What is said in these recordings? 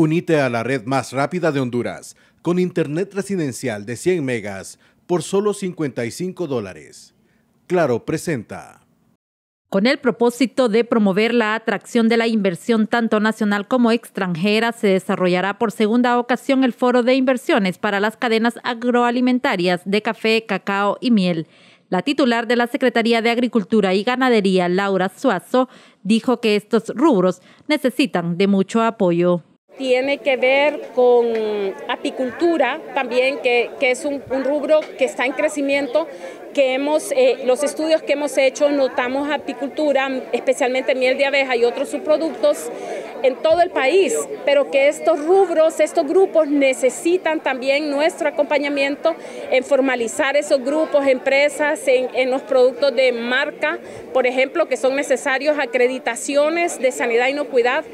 Unite a la red más rápida de Honduras con internet residencial de 100 megas por solo 55 dólares. Claro presenta. Con el propósito de promover la atracción de la inversión tanto nacional como extranjera, se desarrollará por segunda ocasión el foro de inversiones para las cadenas agroalimentarias de café, cacao y miel. La titular de la Secretaría de Agricultura y Ganadería, Laura Suazo, dijo que estos rubros necesitan de mucho apoyo tiene que ver con apicultura también, que, es un, rubro que está en crecimiento, que hemos, eh, los estudios que hemos hecho notamos apicultura, especialmente miel de abeja y otros subproductos en todo el país, pero que estos rubros, estos grupos necesitan también nuestro acompañamiento en formalizar esos grupos, empresas, en, en los productos de marca, por ejemplo, que son necesarios acreditaciones de sanidad y no cuidad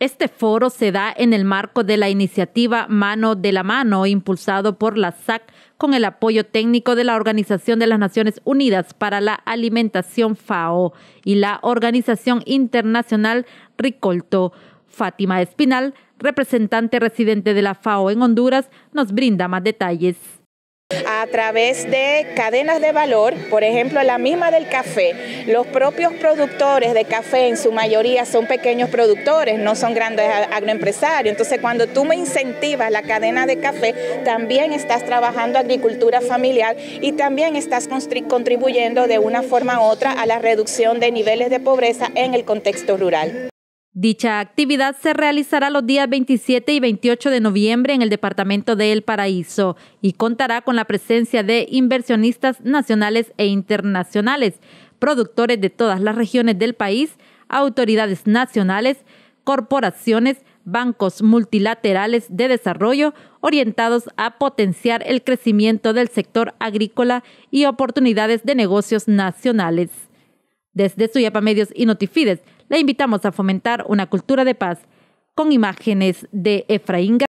este foro se da en el marco de la iniciativa Mano de la Mano, impulsado por la SAC con el apoyo técnico de la Organización de las Naciones Unidas para la Alimentación FAO y la Organización Internacional Ricolto. Fátima Espinal, representante residente de la FAO en Honduras, nos brinda más detalles a través de cadenas de valor, por ejemplo la misma del café. Los propios productores de café en su mayoría son pequeños productores, no son grandes agroempresarios. Entonces cuando tú me incentivas la cadena de café, también estás trabajando agricultura familiar y también estás contribuyendo de una forma u otra a la reducción de niveles de pobreza en el contexto rural. Dicha actividad se realizará los días 27 y 28 de noviembre en el departamento de El Paraíso y contará con la presencia de inversionistas nacionales e internacionales, productores de todas las regiones del país, autoridades nacionales, corporaciones, bancos multilaterales de desarrollo orientados a potenciar el crecimiento del sector agrícola y oportunidades de negocios nacionales. Desde Suyapa Medios y Notifides, la invitamos a fomentar una cultura de paz con imágenes de Efraín